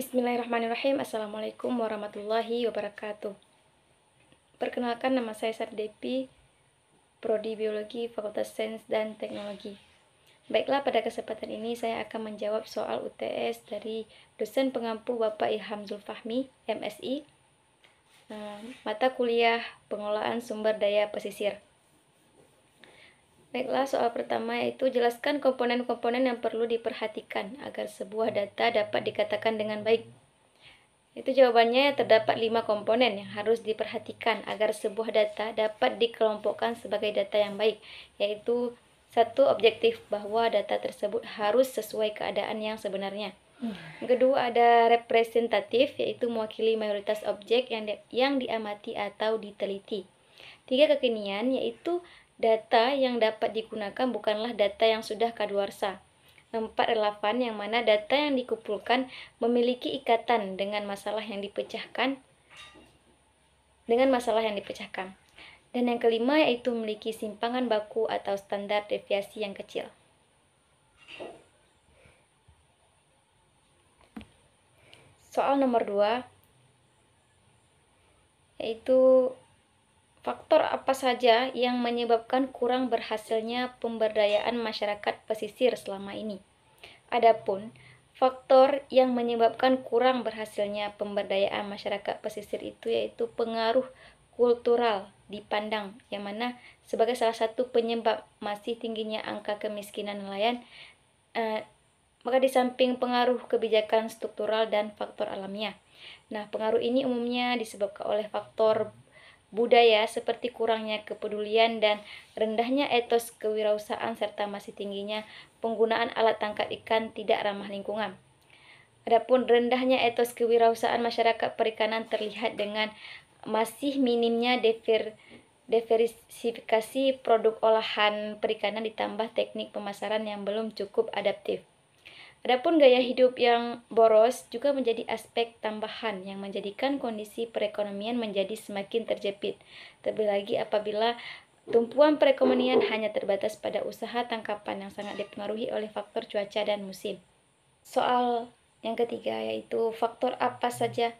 Bismillahirrahmanirrahim. Assalamualaikum warahmatullahi wabarakatuh. Perkenalkan nama saya Sardepi, Prodi Biologi Fakultas Sains dan Teknologi. Baiklah, pada kesempatan ini saya akan menjawab soal UTS dari dosen pengampu Bapak Ilham Zulfahmi, MSI, eh, mata kuliah pengelolaan sumber daya pesisir. Baiklah, soal pertama yaitu jelaskan komponen-komponen yang perlu diperhatikan agar sebuah data dapat dikatakan dengan baik. Itu jawabannya terdapat lima komponen yang harus diperhatikan agar sebuah data dapat dikelompokkan sebagai data yang baik, yaitu satu objektif bahwa data tersebut harus sesuai keadaan yang sebenarnya. kedua ada representatif yaitu mewakili mayoritas objek yang di, yang diamati atau diteliti. Tiga kekinian yaitu Data yang dapat digunakan bukanlah data yang sudah kadaluarsa. Empat relevan yang mana data yang dikumpulkan memiliki ikatan dengan masalah yang dipecahkan dengan masalah yang dipecahkan. Dan yang kelima yaitu memiliki simpangan baku atau standar deviasi yang kecil. Soal nomor dua yaitu Faktor apa saja yang menyebabkan kurang berhasilnya pemberdayaan masyarakat pesisir selama ini? Adapun faktor yang menyebabkan kurang berhasilnya pemberdayaan masyarakat pesisir itu yaitu pengaruh kultural dipandang yang mana sebagai salah satu penyebab masih tingginya angka kemiskinan nelayan eh, maka di samping pengaruh kebijakan struktural dan faktor alamiah. Nah, pengaruh ini umumnya disebabkan oleh faktor budaya seperti kurangnya kepedulian dan rendahnya etos kewirausahaan serta masih tingginya penggunaan alat tangkap ikan tidak ramah lingkungan. Adapun rendahnya etos kewirausahaan masyarakat perikanan terlihat dengan masih minimnya diversifikasi produk olahan perikanan ditambah teknik pemasaran yang belum cukup adaptif. Adapun gaya hidup yang boros juga menjadi aspek tambahan yang menjadikan kondisi perekonomian menjadi semakin terjepit. Terlebih lagi apabila tumpuan perekonomian hanya terbatas pada usaha tangkapan yang sangat dipengaruhi oleh faktor cuaca dan musim. Soal yang ketiga yaitu faktor apa saja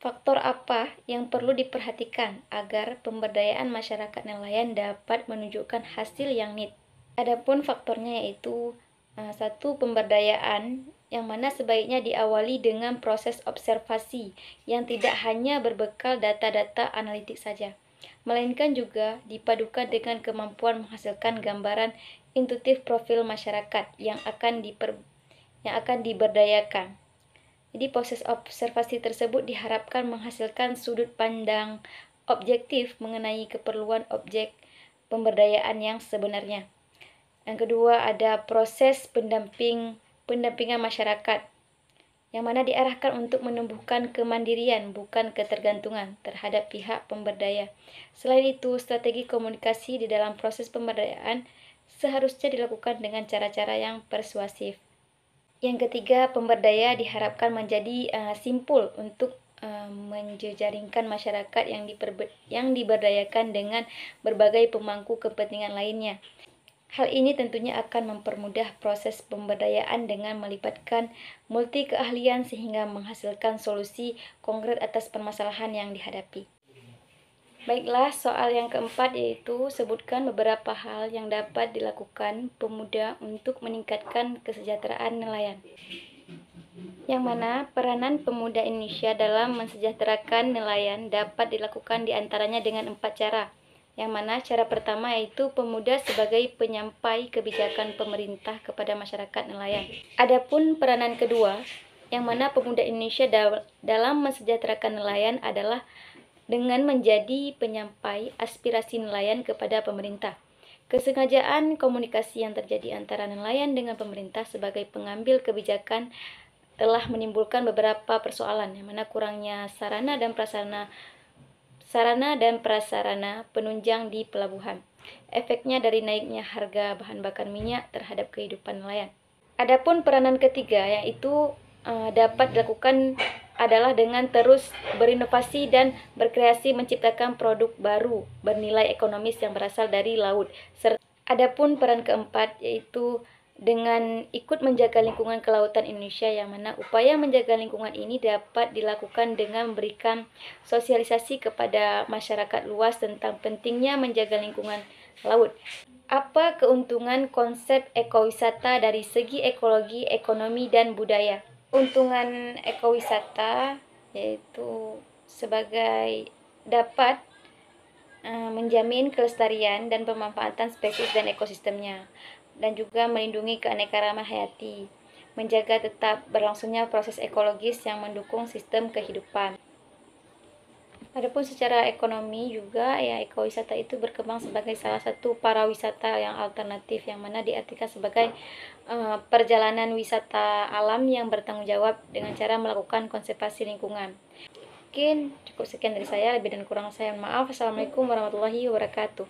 faktor apa yang perlu diperhatikan agar pemberdayaan masyarakat nelayan dapat menunjukkan hasil yang nit. Adapun faktornya yaitu Ah, satu pemberdayaan yang mana sebaiknya diawali dengan proses observasi yang tidak hanya berbekal data-data analitik saja, melainkan juga dipadukan dengan kemampuan menghasilkan gambaran intuitif profil masyarakat yang akan diper, yang akan diberdayakan. Jadi proses observasi tersebut diharapkan menghasilkan sudut pandang objektif mengenai keperluan objek pemberdayaan yang sebenarnya. Yang kedua ada proses pendamping pendampingan masyarakat yang mana diarahkan untuk menumbuhkan kemandirian bukan ketergantungan terhadap pihak pemberdaya. Selain itu, strategi komunikasi di dalam proses pemberdayaan seharusnya dilakukan dengan cara-cara yang persuasif. Yang ketiga, pemberdaya diharapkan menjadi uh, simpul untuk uh, menjejaringkan masyarakat yang, diperbe- yang diberdayakan dengan berbagai pemangku kepentingan lainnya. Hal ini tentunya akan mempermudah proses pemberdayaan dengan melibatkan multi keahlian sehingga menghasilkan solusi konkret atas permasalahan yang dihadapi. Baiklah, soal yang keempat yaitu sebutkan beberapa hal yang dapat dilakukan pemuda untuk meningkatkan kesejahteraan nelayan. Yang mana peranan pemuda Indonesia dalam mensejahterakan nelayan dapat dilakukan diantaranya dengan empat cara. Yang mana cara pertama yaitu pemuda sebagai penyampai kebijakan pemerintah kepada masyarakat nelayan. Adapun peranan kedua, yang mana pemuda Indonesia dalam mensejahterakan nelayan adalah dengan menjadi penyampai aspirasi nelayan kepada pemerintah. Kesengajaan komunikasi yang terjadi antara nelayan dengan pemerintah sebagai pengambil kebijakan telah menimbulkan beberapa persoalan, yang mana kurangnya sarana dan prasarana sarana dan prasarana penunjang di pelabuhan. Efeknya dari naiknya harga bahan bakar minyak terhadap kehidupan nelayan. Adapun peranan ketiga yaitu uh, dapat dilakukan adalah dengan terus berinovasi dan berkreasi menciptakan produk baru bernilai ekonomis yang berasal dari laut. adapun peran keempat yaitu dengan ikut menjaga lingkungan kelautan Indonesia yang mana upaya menjaga lingkungan ini dapat dilakukan dengan memberikan sosialisasi kepada masyarakat luas tentang pentingnya menjaga lingkungan laut. Apa keuntungan konsep ekowisata dari segi ekologi, ekonomi, dan budaya? Keuntungan ekowisata yaitu sebagai dapat eh, menjamin kelestarian dan pemanfaatan spesies dan ekosistemnya dan juga melindungi keanekaragaman hayati, menjaga tetap berlangsungnya proses ekologis yang mendukung sistem kehidupan. Adapun secara ekonomi juga ya ekowisata itu berkembang sebagai salah satu parawisata yang alternatif yang mana diartikan sebagai uh, perjalanan wisata alam yang bertanggung jawab dengan cara melakukan konservasi lingkungan. Mungkin cukup sekian dari saya, lebih dan kurang saya mohon maaf. Assalamualaikum warahmatullahi wabarakatuh.